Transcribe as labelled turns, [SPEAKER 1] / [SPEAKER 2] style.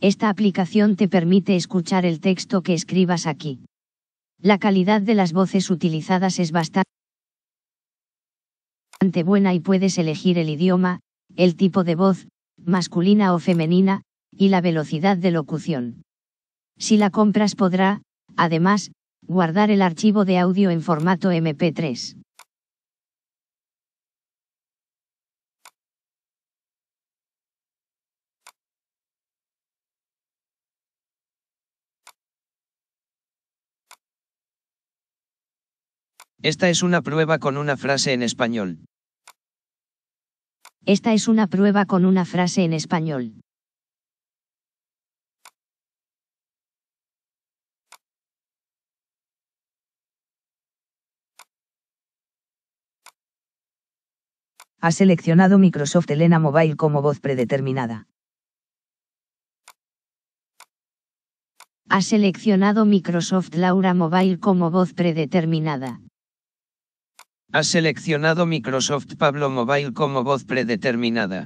[SPEAKER 1] Esta aplicación te permite escuchar el texto que escribas aquí. La calidad de las voces utilizadas es bastante buena y puedes elegir el idioma, el tipo de voz, masculina o femenina, y la velocidad de locución. Si la compras podrá, además, guardar el archivo de audio en formato
[SPEAKER 2] MP3.
[SPEAKER 3] Esta es una prueba con una frase en español.
[SPEAKER 1] Esta es una prueba con una frase en español.
[SPEAKER 2] Ha seleccionado Microsoft Elena Mobile como voz predeterminada.
[SPEAKER 1] Ha seleccionado Microsoft Laura Mobile como voz predeterminada.
[SPEAKER 3] Ha seleccionado Microsoft Pablo Mobile como voz predeterminada.